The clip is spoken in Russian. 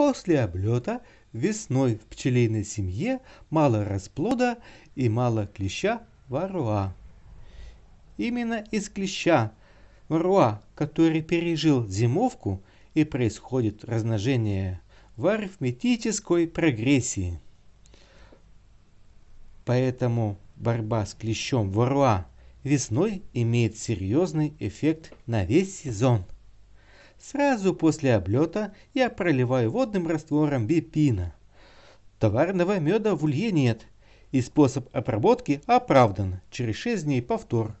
После облета весной в пчелиной семье мало расплода и мало клеща варуа. Именно из клеща варуа, который пережил зимовку, и происходит размножение в арифметической прогрессии. Поэтому борьба с клещом варуа весной имеет серьезный эффект на весь сезон. Сразу после облета я проливаю водным раствором бипина. Товарного меда в улье нет, и способ обработки оправдан. Через 6 дней повтор.